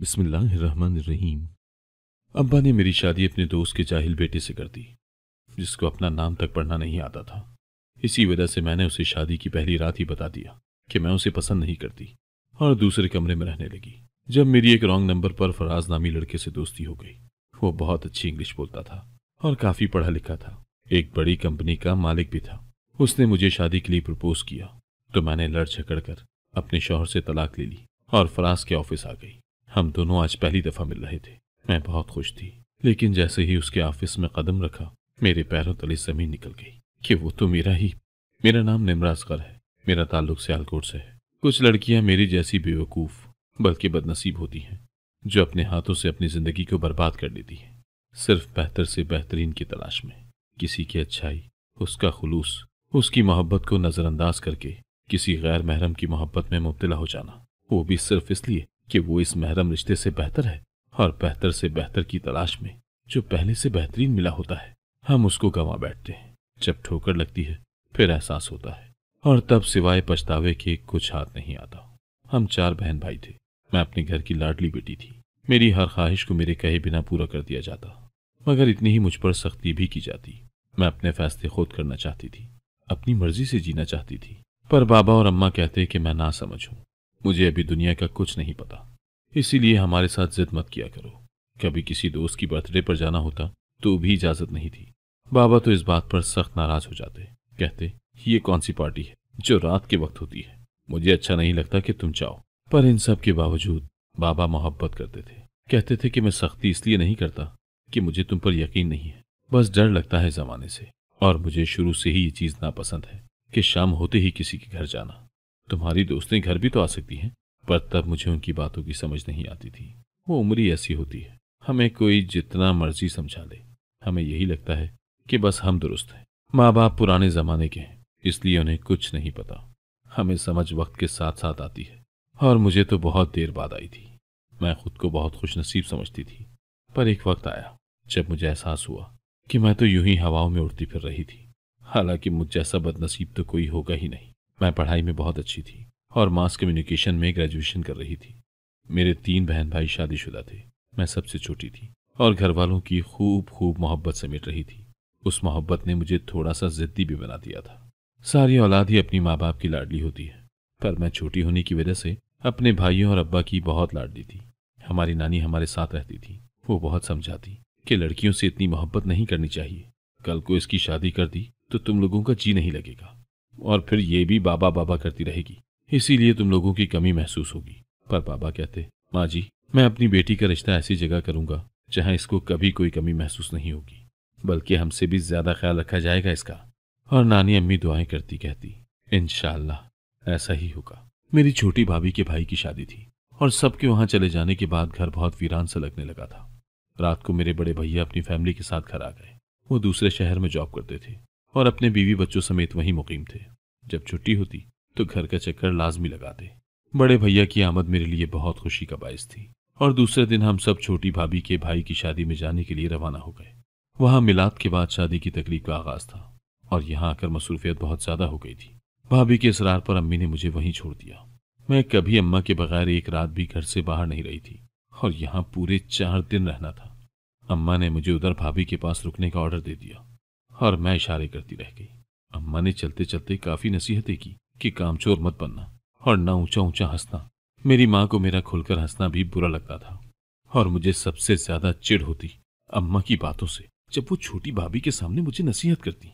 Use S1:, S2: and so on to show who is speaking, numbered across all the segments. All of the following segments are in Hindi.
S1: बिस्मिल्लाहिर्रहमानिर्रहीम अब्बा ने मेरी शादी अपने दोस्त के जाहिल बेटे से कर दी जिसको अपना नाम तक पढ़ना नहीं आता था इसी वजह से मैंने उसे शादी की पहली रात ही बता दिया कि मैं उसे पसंद नहीं करती और दूसरे कमरे में रहने लगी जब मेरी एक रॉन्ग नंबर पर फराज नामी लड़के से दोस्ती हो गई वो बहुत अच्छी इंग्लिश बोलता था और काफी पढ़ा लिखा था एक बड़ी कंपनी का मालिक भी था उसने मुझे शादी के लिए प्रपोज किया तो मैंने लड़ झकड़ कर अपने शोहर से तलाक ले ली और फराज के ऑफिस आ गई हम दोनों आज पहली दफा मिल रहे थे मैं बहुत खुश थी लेकिन जैसे ही उसके ऑफिस में कदम रखा मेरे पैरों तले जमीन निकल गई कि वो तो मेरा ही मेरा नाम निमराजगर है मेरा ताल्लुक सियालकोट से है कुछ लड़कियां मेरी जैसी बेवकूफ बल्कि बदनसीब होती हैं जो अपने हाथों से अपनी जिंदगी को बर्बाद कर लेती हैं सिर्फ बेहतर से बेहतरीन की तलाश में किसी की अच्छाई उसका खुलूस उसकी मोहब्बत को नज़रअंदाज करके किसी गैर महरम की मोहब्बत में मुबतला हो जाना वो भी सिर्फ इसलिए कि वो इस महरम रिश्ते से बेहतर है और बेहतर से बेहतर की तलाश में जो पहले से बेहतरीन मिला होता है हम उसको गंवा बैठते हैं जब ठोकर लगती है फिर एहसास होता है और तब सिवाय पछतावे के कुछ हाथ नहीं आता हम चार बहन भाई थे मैं अपने घर की लाडली बेटी थी मेरी हर ख्वाहिश को मेरे कहे बिना पूरा कर दिया जाता मगर इतनी ही मुझ पर सख्ती भी की जाती मैं अपने फैसले खुद करना चाहती थी अपनी मर्जी से जीना चाहती थी पर बाबा और अम्मा कहते कि मैं ना समझूं मुझे अभी दुनिया का कुछ नहीं पता इसीलिए हमारे साथ जिद मत किया करो कभी किसी दोस्त की बर्थडे पर जाना होता तो भी इजाजत नहीं थी बाबा तो इस बात पर सख्त नाराज हो जाते कहते ये कौन सी पार्टी है जो रात के वक्त होती है मुझे अच्छा नहीं लगता कि तुम जाओ पर इन सब के बावजूद बाबा मोहब्बत करते थे कहते थे कि मैं सख्ती इसलिए नहीं करता कि मुझे तुम पर यकीन नहीं है बस डर लगता है जमाने से और मुझे शुरू से ही ये चीज नापसंद है कि शाम होते ही किसी के घर जाना तुम्हारी दोस्तें घर भी तो आ सकती हैं पर तब मुझे उनकी बातों की समझ नहीं आती थी वो उम्र ही ऐसी होती है हमें कोई जितना मर्जी समझा ले हमें यही लगता है कि बस हम दुरुस्त हैं माँ बाप पुराने जमाने के हैं इसलिए उन्हें कुछ नहीं पता हमें समझ वक्त के साथ साथ आती है और मुझे तो बहुत देर बाद आई थी मैं खुद को बहुत खुशनसीब समझती थी पर एक वक्त आया जब मुझे एहसास हुआ कि मैं तो यूं ही हवाओं में उड़ती फिर रही थी हालांकि मुझ जैसा बदनसीब तो कोई होगा ही नहीं मैं पढ़ाई में बहुत अच्छी थी और मास कम्युनिकेशन में ग्रेजुएशन कर रही थी मेरे तीन बहन भाई शादीशुदा थे मैं सबसे छोटी थी और घर वालों की खूब खूब मोहब्बत समेट रही थी उस मोहब्बत ने मुझे थोड़ा सा जिद्दी भी बना दिया था सारी औलाद ही अपनी माँ बाप की लाडली होती है पर मैं छोटी होने की वजह से अपने भाइयों और अब्बा की बहुत लाडली थी हमारी नानी हमारे साथ रहती थी वो बहुत समझाती कि लड़कियों से इतनी मोहब्बत नहीं करनी चाहिए कल को इसकी शादी कर दी तो तुम लोगों का जी नहीं लगेगा और फिर ये भी बाबा बाबा करती रहेगी इसीलिए तुम लोगों की कमी महसूस होगी पर बाबा कहते माँ जी मैं अपनी बेटी का रिश्ता ऐसी जगह करूंगा जहां इसको कभी कोई कमी महसूस नहीं होगी बल्कि हमसे भी ज्यादा ख्याल रखा जाएगा इसका और नानी अम्मी दुआएं करती कहती इनशाला ऐसा ही होगा मेरी छोटी भाभी के भाई की शादी थी और सबके वहां चले जाने के बाद घर बहुत वीरान सा लगने लगा था रात को मेरे बड़े भैया अपनी फैमिली के साथ घर आ गए वो दूसरे शहर में जॉब करते थे और अपने बीवी बच्चों समेत वहीं मुकीम थे जब छुट्टी होती तो घर का चक्कर लाजमी लगाते बड़े भैया की आमद मेरे लिए बहुत खुशी का बायस थी और दूसरे दिन हम सब छोटी भाभी के भाई की शादी में जाने के लिए रवाना हो गए वहां मिलाद के बाद शादी की तकलीफ का आगाज था और यहाँ आकर मसरूफियत बहुत ज्यादा हो गई थी भाभी के इसरार पर अम्मी ने मुझे वहीं छोड़ दिया मैं कभी अम्मा के बगैर एक रात भी घर से बाहर नहीं रही थी और यहाँ पूरे चार दिन रहना था अम्मा ने मुझे उधर भाभी के पास रुकने का ऑर्डर दे दिया और मैं इशारे करती रह गई अम्मा ने चलते चलते काफी नसीहतें की कि कामचोर मत बनना और ना ऊंचा ऊंचा हंसना मेरी माँ को मेरा खुलकर हंसना भी बुरा लगता था और मुझे सबसे ज्यादा चिढ़ होती अम्मा की बातों से जब वो छोटी भाभी के सामने मुझे नसीहत करती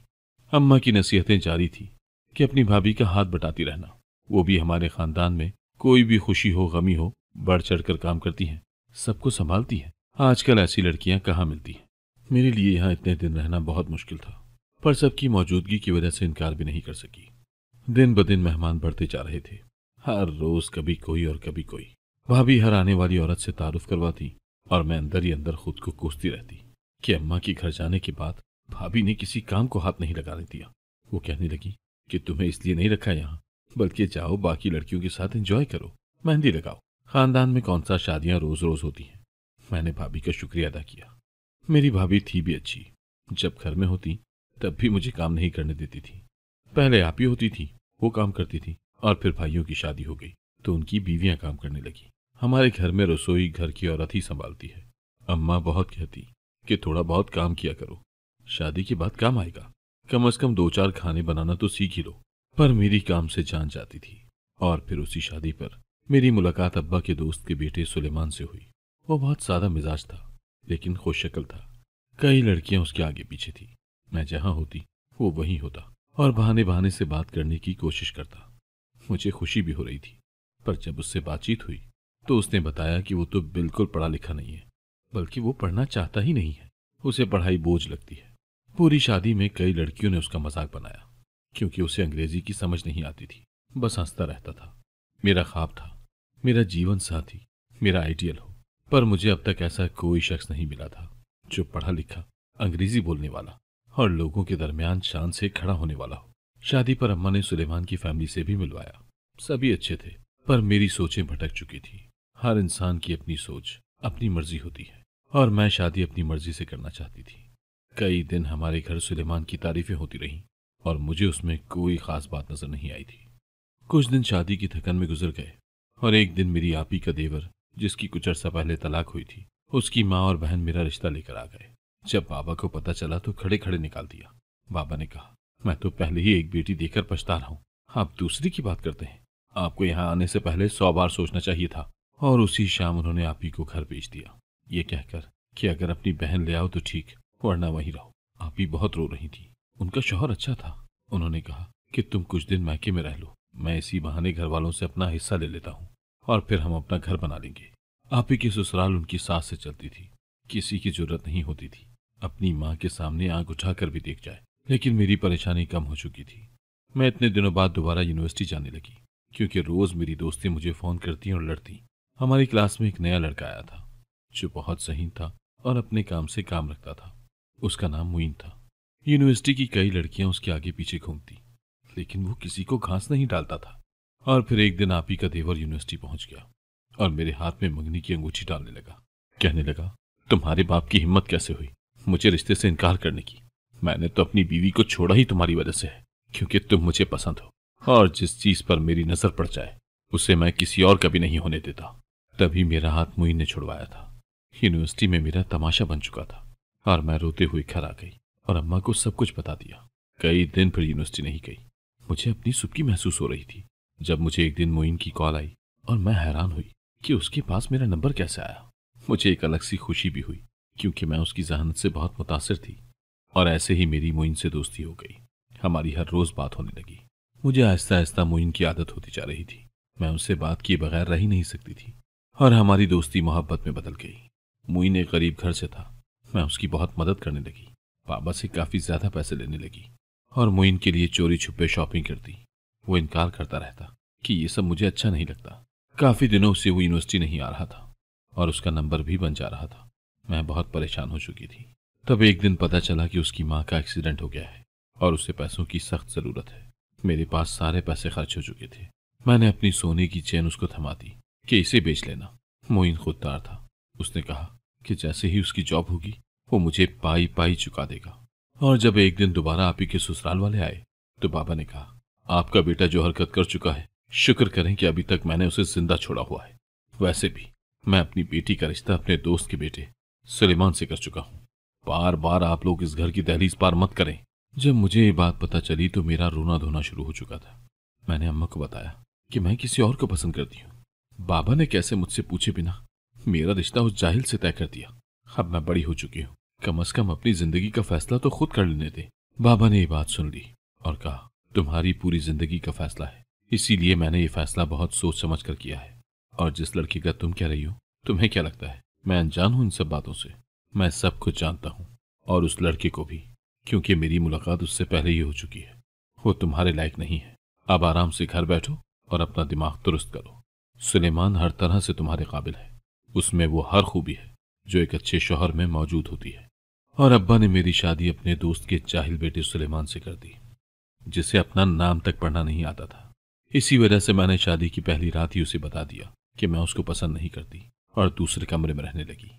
S1: अम्मा की नसीहतें जारी थी कि अपनी भाभी का हाथ बटाती रहना वो भी हमारे खानदान में कोई भी खुशी हो गमी हो बढ़ चढ़ कर काम करती हैं सबको संभालती हैं आजकल ऐसी लड़कियां कहाँ मिलती हैं मेरे लिए यहाँ इतने दिन रहना बहुत मुश्किल था पर सबकी मौजूदगी की वजह से इनकार भी नहीं कर सकी दिन ब दिन मेहमान बढ़ते जा रहे थे हर रोज कभी कोई और कभी कोई भाभी हर आने वाली औरत से तारुफ करवाती और मैं अंदर ही अंदर खुद को कोसती रहती कि अम्मा के घर जाने के बाद भाभी ने किसी काम को हाथ नहीं लगाने दिया वो कहने लगी कि तुम्हें इसलिए नहीं रखा यहाँ बल्कि जाओ बाकी लड़कियों के साथ एंजॉय करो मेहंदी लगाओ खानदान में कौन सा शादियां रोज रोज होती हैं मैंने भाभी का शुक्रिया अदा किया मेरी भाभी थी भी अच्छी जब घर में होती तब भी मुझे काम नहीं करने देती थी पहले आप ही होती थी वो काम करती थी और फिर भाइयों की शादी हो गई तो उनकी बीवियां काम करने लगी हमारे घर में रसोई घर की औरत ही संभालती है अम्मा बहुत कहती कि थोड़ा बहुत काम किया करो शादी के बाद काम आएगा कम अज कम दो चार खाने बनाना तो सीख ही लो पर मेरी काम से जान जाती थी और फिर उसी शादी पर मेरी मुलाकात अब्बा के दोस्त के बेटे सुलेमान से हुई वो बहुत सादा मिजाज था लेकिन शक्ल था कई लड़कियां उसके आगे पीछे थी मैं जहां होती वो वहीं होता और बहाने बहाने से बात करने की कोशिश करता मुझे खुशी भी हो रही थी पर जब उससे बातचीत हुई तो उसने बताया कि वो तो बिल्कुल पढ़ा लिखा नहीं है बल्कि वो पढ़ना चाहता ही नहीं है उसे पढ़ाई बोझ लगती है पूरी शादी में कई लड़कियों ने उसका मजाक बनाया क्योंकि उसे अंग्रेजी की समझ नहीं आती थी बस हंसता रहता था मेरा ख्वाब था मेरा जीवन साथी मेरा आइडियल हो पर मुझे अब तक ऐसा कोई शख्स नहीं मिला था जो पढ़ा लिखा अंग्रेजी बोलने वाला और लोगों के दरमियान शान से खड़ा होने वाला हो शादी पर अम्मा ने सुलेमान की फैमिली से भी मिलवाया सभी अच्छे थे पर मेरी सोचें भटक चुकी थी हर इंसान की अपनी सोच अपनी मर्जी होती है और मैं शादी अपनी मर्जी से करना चाहती थी कई दिन हमारे घर सुलेमान की तारीफें होती रहीं और मुझे उसमें कोई खास बात नजर नहीं आई थी कुछ दिन शादी की थकन में गुजर गए और एक दिन मेरी आपी का देवर जिसकी कुछ अर्सा पहले तलाक हुई थी उसकी माँ और बहन मेरा रिश्ता लेकर आ गए जब बाबा को पता चला तो खड़े खड़े निकाल दिया बाबा ने कहा मैं तो पहले ही एक बेटी देकर पछता रहा हूँ आप दूसरी की बात करते हैं आपको यहाँ आने से पहले सौ बार सोचना चाहिए था और उसी शाम उन्होंने आप ही को घर भेज दिया ये कहकर कि अगर अपनी बहन ले आओ तो ठीक वरना वहीं रहो आप ही बहुत रो रही थी उनका शोहर अच्छा था उन्होंने कहा कि तुम कुछ दिन मैके में रह लो मैं इसी बहाने घर वालों से अपना हिस्सा ले लेता हूँ और फिर हम अपना घर बना लेंगे आप ही की ससुराल उनकी सास से चलती थी किसी की जरूरत नहीं होती थी अपनी माँ के सामने आंख उठाकर भी देख जाए लेकिन मेरी परेशानी कम हो चुकी थी मैं इतने दिनों बाद दोबारा यूनिवर्सिटी जाने लगी क्योंकि रोज मेरी दोस्तें मुझे फोन करती और लड़ती हमारी क्लास में एक नया लड़का आया था जो बहुत सही था और अपने काम से काम रखता था उसका नाम मुइन था यूनिवर्सिटी की कई लड़कियां उसके आगे पीछे घूमती लेकिन वो किसी को घास नहीं डालता था और फिर एक दिन आप ही का देवर यूनिवर्सिटी पहुंच गया और मेरे हाथ में मंगनी की अंगूठी डालने लगा कहने लगा तुम्हारे बाप की हिम्मत कैसे हुई मुझे रिश्ते से इनकार करने की मैंने तो अपनी बीवी को छोड़ा ही तुम्हारी वजह से है क्योंकि तुम मुझे पसंद हो और जिस चीज पर मेरी नजर पड़ जाए उसे मैं किसी और कभी नहीं होने देता तभी मेरा हाथ मोइन ने छुड़वाया था यूनिवर्सिटी में मेरा तमाशा बन चुका था और मैं रोते हुए घर आ गई और अम्मा को सब कुछ बता दिया कई दिन फिर यूनिवर्सिटी नहीं गई मुझे अपनी सुबकी महसूस हो रही थी जब मुझे एक दिन मोइन की कॉल आई और मैं हैरान हुई कि उसके पास मेरा नंबर कैसे आया मुझे एक अलग सी खुशी भी हुई क्योंकि मैं उसकी जहानत से बहुत मुतासर थी और ऐसे ही मेरी मोइन से दोस्ती हो गई हमारी हर रोज बात होने लगी मुझे आहिस्ता आहिस्ता मोइन की आदत होती जा रही थी मैं उससे बात किए बगैर रह ही नहीं सकती थी और हमारी दोस्ती मोहब्बत में बदल गई मोइन एक गरीब घर से था मैं उसकी बहुत मदद करने लगी बाबा से काफी ज्यादा पैसे लेने लगी और मोइन के लिए चोरी छुपे शॉपिंग करती वो इनकार करता रहता कि ये सब मुझे अच्छा नहीं लगता काफ़ी दिनों से वो यूनिवर्सिटी नहीं आ रहा था और उसका नंबर भी बन जा रहा था मैं बहुत परेशान हो चुकी थी तब एक दिन पता चला कि उसकी माँ का एक्सीडेंट हो गया है और उसे पैसों की सख्त ज़रूरत है मेरे पास सारे पैसे खर्च हो चुके थे मैंने अपनी सोने की चेन उसको थमा दी कि इसे बेच लेना मोइन खुददार था उसने कहा कि जैसे ही उसकी जॉब होगी वो मुझे पाई पाई चुका देगा और जब एक दिन दोबारा आप ही के ससुराल वाले आए तो बाबा ने कहा आपका बेटा जो हरकत कर चुका है शुक्र करें कि अभी तक मैंने उसे जिंदा छोड़ा हुआ है वैसे भी मैं अपनी बेटी का रिश्ता अपने दोस्त के बेटे सुलेमान से कर चुका हूँ बार बार आप लोग इस घर की दहलीज पार मत करें जब मुझे ये बात पता चली तो मेरा रोना धोना शुरू हो चुका था मैंने अम्मा को बताया कि मैं किसी और को पसंद करती हूँ बाबा ने कैसे मुझसे पूछे बिना मेरा रिश्ता उस जाहिल से तय कर दिया अब मैं बड़ी हो चुकी हूँ कम अज कम अपनी जिंदगी का फैसला तो खुद कर लेने थे बाबा ने ये बात सुन ली और कहा तुम्हारी पूरी जिंदगी का फैसला है इसीलिए मैंने ये फैसला बहुत सोच समझ कर किया है और जिस लड़की का तुम कह रही हो तुम्हें क्या लगता है मैं अनजान हूं इन सब बातों से मैं सब कुछ जानता हूं और उस लड़के को भी क्योंकि मेरी मुलाकात उससे पहले ही हो चुकी है वो तुम्हारे लायक नहीं है अब आराम से घर बैठो और अपना दिमाग दुरुस्त करो सुलेमान हर तरह से तुम्हारे काबिल है उसमें वो हर खूबी है जो एक अच्छे शोहर में मौजूद होती है और अब्बा ने मेरी शादी अपने दोस्त के चाहिल बेटे सुलेमान से कर दी जिसे अपना नाम तक पढ़ना नहीं आता था इसी वजह से मैंने शादी की पहली रात ही उसे बता दिया कि मैं उसको पसंद नहीं करती और दूसरे कमरे में रहने लगी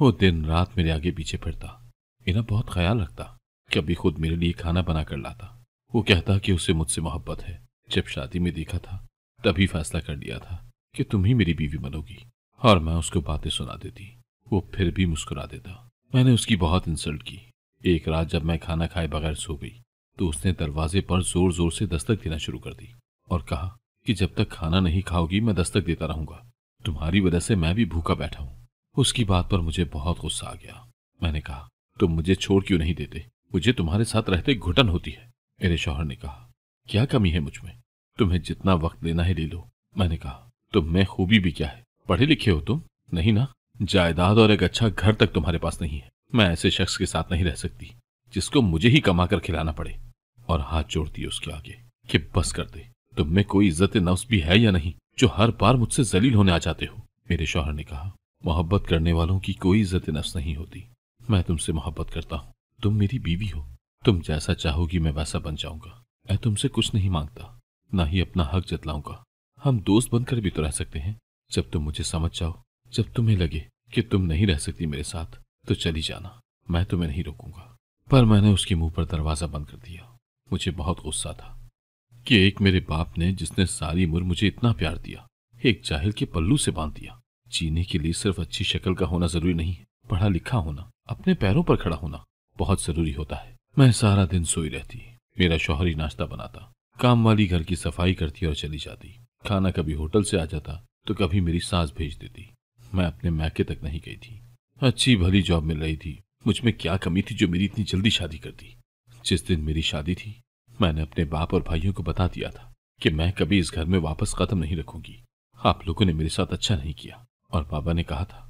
S1: वो दिन रात मेरे आगे पीछे फिरता इना बहुत ख्याल रखता कभी खुद मेरे लिए खाना बना कर लाता वो कहता कि उसे मुझसे मोहब्बत है जब शादी में देखा था तभी फैसला कर लिया था कि तुम ही मेरी बीवी बनोगी और मैं उसको बातें सुना देती वो फिर भी मुस्कुरा देता मैंने उसकी बहुत इंसल्ट की एक रात जब मैं खाना खाए बगैर सो गई तो उसने दरवाजे पर जोर जोर से दस्तक देना शुरू कर दी और कहा कि जब तक खाना नहीं खाओगी मैं दस्तक देता रहूंगा तुम्हारी वजह से मैं भी भूखा बैठा हूं उसकी बात पर मुझे बहुत गुस्सा आ गया मैंने कहा तुम मुझे छोड़ क्यों नहीं देते मुझे तुम्हारे साथ रहते घुटन होती है मेरे शोहर ने कहा क्या कमी है मुझ में तुम्हें जितना वक्त लेना है ले लो मैंने कहा तुम तो में खूबी भी क्या है पढ़े लिखे हो तुम नहीं ना जायदाद और एक अच्छा घर तक तुम्हारे पास नहीं है मैं ऐसे शख्स के साथ नहीं रह सकती जिसको मुझे ही कमाकर खिलाना पड़े और हाथ जोड़ दिए उसके आगे कि बस कर दे तुम में कोई इज्जत नफ्स भी है या नहीं जो हर बार मुझसे जलील होने आ जाते हो मेरे शोहर ने कहा मोहब्बत करने वालों की कोई इज्जत नफ्स नहीं होती मैं तुमसे मोहब्बत करता हूँ तुम मेरी बीवी हो तुम जैसा चाहोगी मैं वैसा बन जाऊंगा मैं तुमसे कुछ नहीं मांगता ना ही अपना हक जतलाऊंगा हम दोस्त बनकर भी तो रह सकते हैं जब तुम मुझे समझ जाओ जब तुम्हें लगे कि तुम नहीं रह सकती मेरे साथ तो चली जाना मैं तुम्हें नहीं रोकूंगा पर मैंने उसके मुंह पर दरवाजा बंद कर दिया मुझे बहुत गुस्सा था कि एक मेरे बाप ने जिसने सारी उम्र मुझे इतना प्यार दिया एक जाहिल के पल्लू से बांध दिया जीने के लिए सिर्फ अच्छी शक्ल का होना जरूरी नहीं है पढ़ा लिखा होना अपने पैरों पर खड़ा होना बहुत जरूरी होता है मैं सारा दिन सोई रहती मेरा ही नाश्ता बनाता काम वाली घर की सफाई करती और चली जाती खाना कभी होटल से आ जाता तो कभी मेरी सास भेज देती मैं अपने मैके तक नहीं गई थी अच्छी भली जॉब मिल रही थी मुझ में क्या कमी थी जो मेरी इतनी जल्दी शादी कर दी जिस दिन मेरी शादी थी मैंने अपने बाप और भाइयों को बता दिया था कि मैं कभी इस घर में वापस कदम नहीं रखूंगी आप लोगों ने मेरे साथ अच्छा नहीं किया और बाबा ने कहा था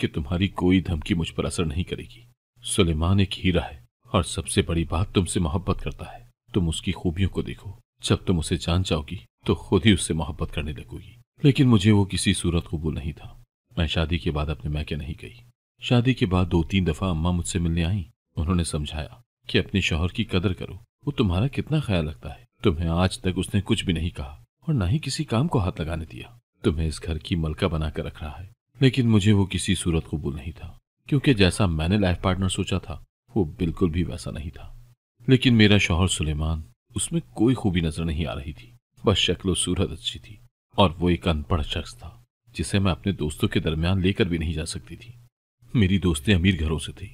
S1: कि तुम्हारी कोई धमकी मुझ पर असर नहीं करेगी सुलेमान एक हीरा है और सबसे बड़ी बात तुमसे मोहब्बत करता है तुम उसकी खूबियों को देखो जब तुम उसे जान जाओगी तो खुद ही उससे मोहब्बत करने लगोगी लेकिन मुझे वो किसी सूरत कबूल नहीं था मैं शादी के बाद अपने मैके नहीं गई शादी के बाद दो तीन दफा अम्मा मुझसे मिलने आई उन्होंने समझाया कि अपने शोहर की कदर करो वो तुम्हारा कितना ख्याल रखता है तुम्हें आज तक उसने कुछ भी नहीं कहा और ना ही किसी काम को हाथ लगाने दिया तुम्हें इस घर की मलका बनाकर रख रहा है लेकिन मुझे वो किसी सूरत कबूल नहीं था क्योंकि जैसा मैंने लाइफ पार्टनर सोचा था वो बिल्कुल भी वैसा नहीं था लेकिन मेरा शोहर सुलेमान उसमें कोई खूबी नजर नहीं आ रही थी बस शक्ल सूरत अच्छी थी और वो एक अनपढ़ शख्स था जिसे मैं अपने दोस्तों के दरमियान लेकर भी नहीं जा सकती थी मेरी दोस्तें अमीर घरों से थी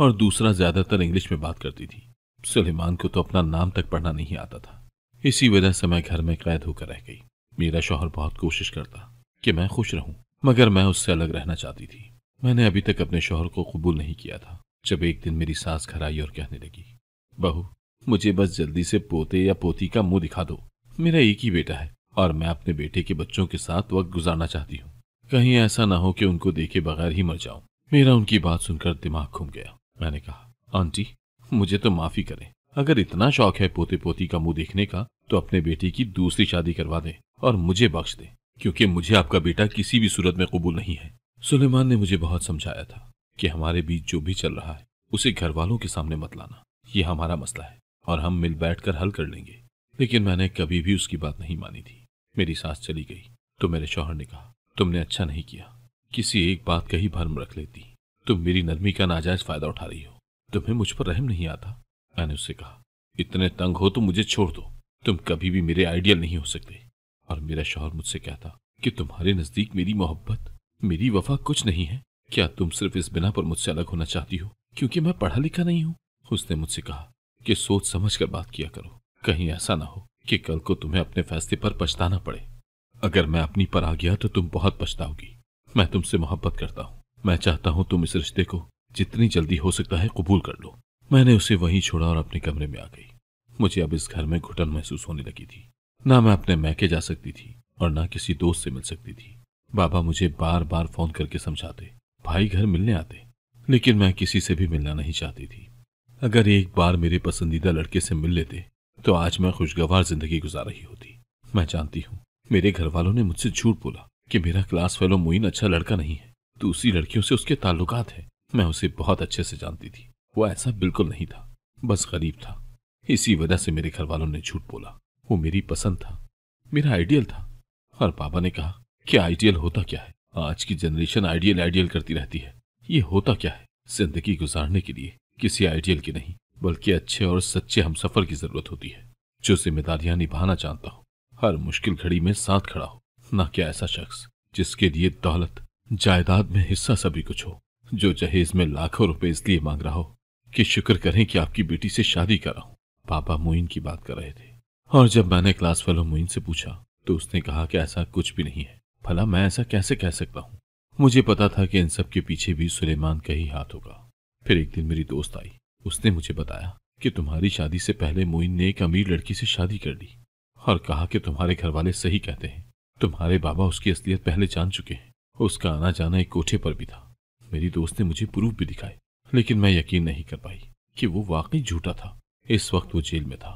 S1: और दूसरा ज्यादातर इंग्लिश में बात करती थी सुलेमान को तो अपना नाम तक पढ़ना नहीं आता था इसी वजह से मैं घर में कैद होकर रह गई मेरा शोहर बहुत कोशिश करता कि मैं खुश रहूं मगर मैं उससे अलग रहना चाहती थी मैंने अभी तक अपने शोहर को कबूल नहीं किया था जब एक दिन मेरी सास घर आई और कहने लगी बहू मुझे बस जल्दी से पोते या पोती का मुंह दिखा दो मेरा एक ही बेटा है और मैं अपने बेटे के बच्चों के साथ वक्त गुजारना चाहती हूँ कहीं ऐसा ना हो कि उनको देखे बगैर ही मर जाऊं मेरा उनकी बात सुनकर दिमाग घूम गया मैंने कहा आंटी मुझे तो माफी करें अगर इतना शौक है पोते पोती का मुंह देखने का तो अपने बेटी की दूसरी शादी करवा दें और मुझे बख्श दें क्योंकि मुझे आपका बेटा किसी भी सूरत में कबूल नहीं है सुलेमान ने मुझे बहुत समझाया था कि हमारे बीच जो भी चल रहा है उसे घर वालों के सामने मत लाना ये हमारा मसला है और हम मिल बैठ कर हल कर लेंगे लेकिन मैंने कभी भी उसकी बात नहीं मानी थी मेरी सांस चली गई तो मेरे शौहर ने कहा तुमने अच्छा नहीं किया किसी एक बात का ही भर्म रख लेती तुम मेरी नरमी का नाजायज फायदा उठा रही हो तुम्हें मुझ पर रहम नहीं आता मैंने उससे कहा इतने तंग हो तो मुझे छोड़ दो तुम कभी भी मेरे आइडियल नहीं हो सकते और मेरा शोहर मुझसे कहता कि तुम्हारे नजदीक मेरी मोहब्बत मेरी वफा कुछ नहीं है क्या तुम सिर्फ इस बिना पर मुझसे अलग होना चाहती हो क्योंकि मैं पढ़ा लिखा नहीं हूँ उसने मुझसे कहा कि सोच समझ कर बात किया करो कहीं ऐसा ना हो कि कल को तुम्हें अपने फैसले पर पछताना पड़े अगर मैं अपनी पर आ गया तो तुम बहुत पछताओगी मैं तुमसे मोहब्बत करता हूँ मैं चाहता हूँ तुम इस रिश्ते को जितनी जल्दी हो सकता है कबूल कर लो मैंने उसे वहीं छोड़ा और अपने कमरे में आ गई मुझे अब इस घर में घुटन महसूस होने लगी थी ना मैं अपने मैके जा सकती थी और ना किसी दोस्त से मिल सकती थी बाबा मुझे बार बार फोन करके समझाते भाई घर मिलने आते लेकिन मैं किसी से भी मिलना नहीं चाहती थी अगर एक बार मेरे पसंदीदा लड़के से मिल लेते तो आज मैं खुशगवार जिंदगी गुजार रही होती मैं जानती हूँ मेरे घर वालों ने मुझसे झूठ बोला कि मेरा क्लास फेलो मोइन अच्छा लड़का नहीं है दूसरी लड़कियों से उसके ताल्लुकात है मैं उसे बहुत अच्छे से जानती थी वो ऐसा बिल्कुल नहीं था बस गरीब था इसी वजह से मेरे घर वालों ने झूठ बोला वो मेरी पसंद था मेरा आइडियल था और पापा ने कहा क्या आइडियल होता क्या है आज की जनरेशन आइडियल आइडियल करती रहती है ये होता क्या है जिंदगी गुजारने के लिए किसी आइडियल की नहीं बल्कि अच्छे और सच्चे हमसफर की जरूरत होती है जो जिम्मेदारियां निभाना चाहता हो हर मुश्किल घड़ी में साथ खड़ा हो न क्या ऐसा शख्स जिसके लिए दौलत जायदाद में हिस्सा सभी कुछ हो जो जहेज में लाखों रुपए इसलिए मांग रहा हो कि शुक्र करें कि आपकी बेटी से शादी हूं पापा मोइन की बात कर रहे थे और जब मैंने क्लास फेलो मोइन से पूछा तो उसने कहा कि ऐसा कुछ भी नहीं है भला मैं ऐसा कैसे कह सकता हूँ मुझे पता था कि इन सब के पीछे भी सुलेमान का ही हाथ होगा फिर एक दिन मेरी दोस्त आई उसने मुझे बताया कि तुम्हारी शादी से पहले मोइन ने एक अमीर लड़की से शादी कर ली और कहा कि तुम्हारे घर वाले सही कहते हैं तुम्हारे बाबा उसकी असलियत पहले जान चुके हैं उसका आना जाना एक कोठे पर भी था मेरी दोस्त ने मुझे प्रूफ भी दिखाए लेकिन मैं यकीन नहीं कर पाई कि वो वाकई झूठा था इस वक्त वो जेल में था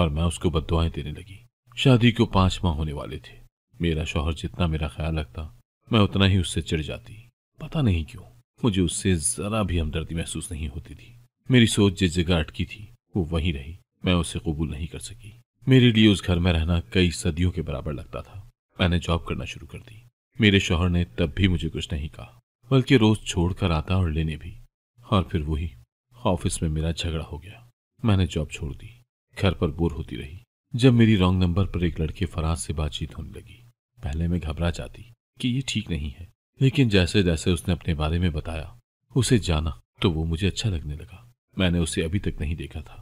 S1: और मैं उसको बदुआएं देने लगी शादी को पांच माह होने वाले थे मेरा शोहर जितना मेरा ख्याल रखता मैं उतना ही उससे चिड़ जाती पता नहीं क्यों मुझे उससे जरा भी हमदर्दी महसूस नहीं होती थी मेरी सोच जिस जगह अटकी थी वो वहीं रही मैं उसे कबूल नहीं कर सकी मेरे लिए उस घर में रहना कई सदियों के बराबर लगता था मैंने जॉब करना शुरू कर दी मेरे शोहर ने तब भी मुझे कुछ नहीं कहा बल्कि रोज छोड़कर आता और लेने भी और फिर वही ऑफिस में मेरा झगड़ा हो गया मैंने जॉब छोड़ दी घर पर बोर होती रही जब मेरी रॉन्ग नंबर पर एक लड़के फराज से बातचीत होने लगी पहले मैं घबरा जाती कि ये ठीक नहीं है लेकिन जैसे जैसे उसने अपने बारे में बताया उसे जाना तो वो मुझे अच्छा लगने लगा मैंने उसे अभी तक नहीं देखा था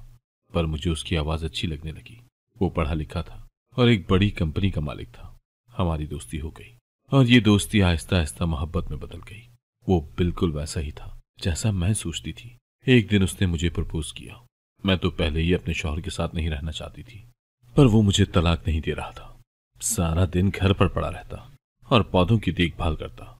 S1: पर मुझे उसकी आवाज़ अच्छी लगने लगी वो पढ़ा लिखा था और एक बड़ी कंपनी का मालिक था हमारी दोस्ती हो गई और ये दोस्ती आहिस्ता आहिस्ता मोहब्बत में बदल गई वो बिल्कुल वैसा ही था जैसा मैं सोचती थी एक दिन उसने मुझे प्रपोज किया मैं तो पहले ही अपने शोहर के साथ नहीं रहना चाहती थी पर वो मुझे तलाक नहीं दे रहा था सारा दिन घर पर पड़ा रहता और पौधों की देखभाल करता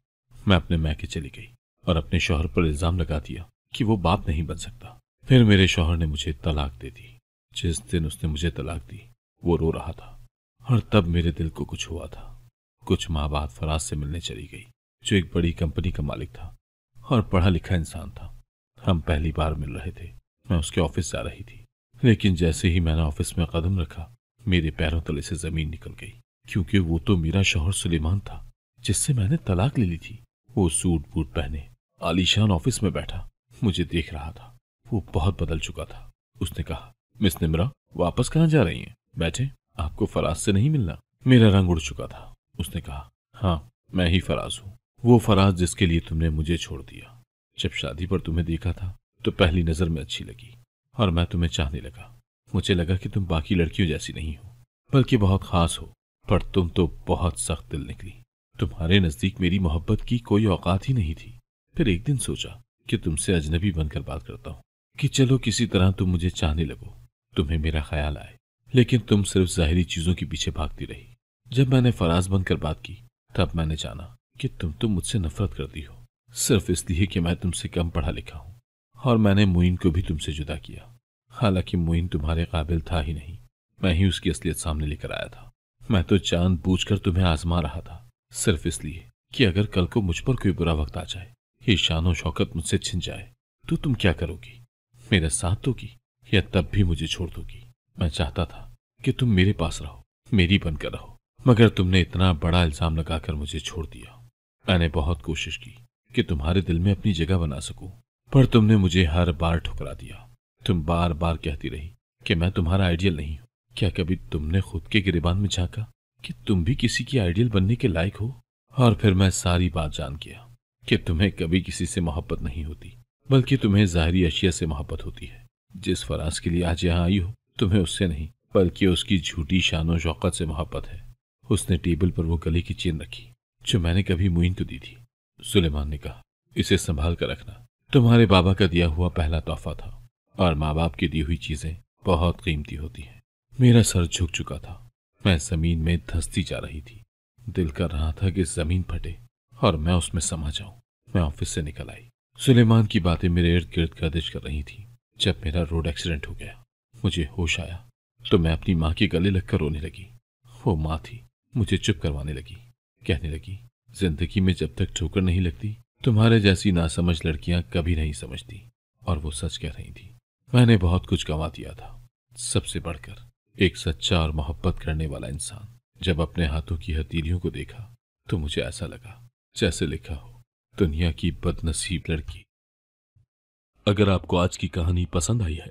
S1: मैं अपने मैके चली गई और अपने शोहर पर इल्जाम लगा दिया कि वो बाप नहीं बन सकता फिर मेरे शोहर ने मुझे तलाक दे दी जिस दिन उसने मुझे तलाक दी वो रो रहा था और तब मेरे दिल को कुछ हुआ था कुछ माह बाद फराज से मिलने चली गई जो एक बड़ी कंपनी का मालिक था और पढ़ा लिखा इंसान था हम पहली बार मिल रहे थे मैं उसके ऑफिस जा रही थी लेकिन जैसे ही मैंने ऑफिस में कदम रखा मेरे पैरों तले से जमीन निकल गई क्योंकि वो तो मेरा शोहर सुलेमान था जिससे मैंने तलाक ले ली थी वो सूट बूट पहने आलीशान ऑफिस में बैठा मुझे देख रहा था वो बहुत बदल चुका था उसने कहा मिस निमरा वापस कहाँ जा रही हैं बैठे आपको फराज से नहीं मिलना मेरा रंग उड़ चुका था उसने कहा हाँ मैं ही फराज हूँ वो फराज जिसके लिए तुमने मुझे छोड़ दिया जब शादी पर तुम्हें देखा था तो पहली नजर में अच्छी लगी और मैं तुम्हें चाहने लगा मुझे लगा कि तुम बाकी लड़कियों जैसी नहीं हो बल्कि बहुत खास हो पर तुम तो बहुत सख्त दिल निकली तुम्हारे नजदीक मेरी मोहब्बत की कोई औकात ही नहीं थी फिर एक दिन सोचा कि तुमसे अजनबी बनकर बात करता हूँ कि चलो किसी तरह तुम मुझे चाहने लगो तुम्हें मेरा ख्याल आए लेकिन तुम सिर्फ जाहिरी चीजों के पीछे भागती रही जब मैंने फराज बनकर बात की तब मैंने जाना कि तुम तो मुझसे नफरत करती हो सिर्फ इसलिए कि मैं तुमसे कम पढ़ा लिखा हूं और मैंने मोइन को भी तुमसे जुदा किया हालांकि मोइन तुम्हारे काबिल था ही नहीं मैं ही उसकी असलियत सामने लेकर आया था मैं तो चांद बूझ तुम्हें आजमा रहा था सिर्फ इसलिए कि अगर कल को मुझ पर कोई बुरा वक्त आ जाए ये शानो शौकत मुझसे छिन जाए तो तुम क्या करोगी मेरे साथ दोगी या तब भी मुझे छोड़ दोगी मैं चाहता था कि तुम मेरे पास रहो मेरी बनकर रहो मगर तुमने इतना बड़ा इल्जाम लगाकर मुझे छोड़ दिया मैंने बहुत कोशिश की कि तुम्हारे दिल में अपनी जगह बना सकूं पर तुमने मुझे हर बार ठुकरा दिया तुम बार बार कहती रही कि मैं तुम्हारा आइडियल नहीं हूं क्या कभी तुमने खुद के गिरबान में झांका कि तुम भी किसी की आइडियल बनने के लायक हो और फिर मैं सारी बात जान गया कि तुम्हें कभी किसी से मोहब्बत नहीं होती बल्कि तुम्हें जाहरी अशिया से मोहब्बत होती है जिस फराज के लिए आज यहाँ आई हो तुम्हें उससे नहीं बल्कि उसकी झूठी शानो शौकत से मोहब्बत है उसने टेबल पर वो गले की चेन रखी जो मैंने कभी मुइन को तो दी थी सुलेमान ने कहा इसे संभाल कर रखना तुम्हारे बाबा का दिया हुआ पहला तोहफा था और माँ बाप की दी हुई चीजें बहुत कीमती होती हैं मेरा सर झुक चुका था मैं जमीन में धसती जा रही थी दिल कर रहा था कि जमीन फटे और मैं उसमें समा जाऊं मैं ऑफिस से निकल आई सुलेमान की बातें मेरे इर्द गिर्द गर्दिश कर रही थी जब मेरा रोड एक्सीडेंट हो गया मुझे होश आया तो मैं अपनी माँ के गले लगकर रोने लगी वो माँ थी मुझे चुप करवाने लगी कहने लगी जिंदगी में जब तक ठोकर नहीं लगती तुम्हारे जैसी नासमझ लड़कियां कभी नहीं समझती और वो सच कह रही थी मैंने बहुत कुछ गंवा दिया था सबसे बढ़कर एक सच्चा और मोहब्बत करने वाला इंसान जब अपने हाथों की हतीलियों को देखा तो मुझे ऐसा लगा जैसे लिखा हो दुनिया की बदनसीब लड़की अगर आपको आज की कहानी पसंद आई है